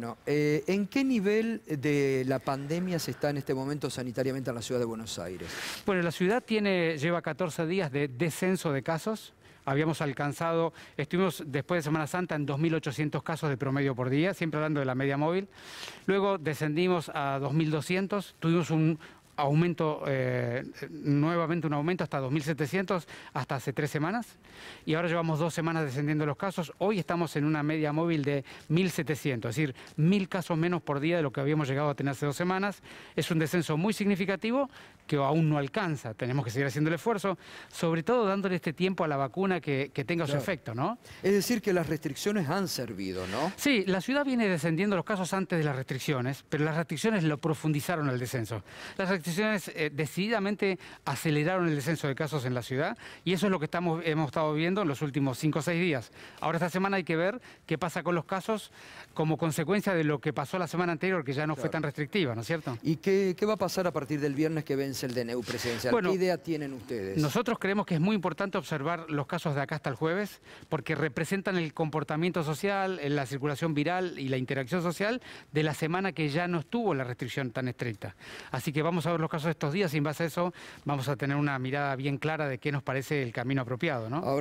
Bueno, eh, ¿En qué nivel de la pandemia se está en este momento sanitariamente en la ciudad de Buenos Aires? Bueno, la ciudad tiene, lleva 14 días de descenso de casos. Habíamos alcanzado, estuvimos después de Semana Santa en 2.800 casos de promedio por día, siempre hablando de la media móvil. Luego descendimos a 2.200, tuvimos un, aumento, eh, nuevamente un aumento hasta 2.700 hasta hace tres semanas y ahora llevamos dos semanas descendiendo los casos. Hoy estamos en una media móvil de 1.700, es decir, 1.000 casos menos por día de lo que habíamos llegado a tener hace dos semanas. Es un descenso muy significativo que aún no alcanza. Tenemos que seguir haciendo el esfuerzo, sobre todo dándole este tiempo a la vacuna que, tenga su efecto, ¿no? Es decir, que las restricciones han servido, ¿no? Sí, la ciudad viene descendiendo los casos antes de las restricciones, pero las restricciones lo profundizaron el descenso. Las eh, decididamente aceleraron el descenso de casos en la ciudad y eso es lo que estamos, hemos estado viendo en los últimos cinco o seis días. Ahora esta semana hay que ver qué pasa con los casos como consecuencia de lo que pasó la semana anterior, que ya no fue tan restrictiva, ¿no es cierto? ¿Y qué, qué, va a pasar a partir del viernes que vence el DNU presidencial? ¿Qué idea tienen ustedes? Nosotros creemos que es muy importante observar los casos de acá hasta el jueves porque representan el comportamiento social, eh, la circulación viral y la interacción social de la semana que ya no estuvo la restricción tan estricta. Así que vamos a ver los casos de estos días sin base a eso vamos a tener una mirada bien clara de qué nos parece el camino apropiado. ¿no?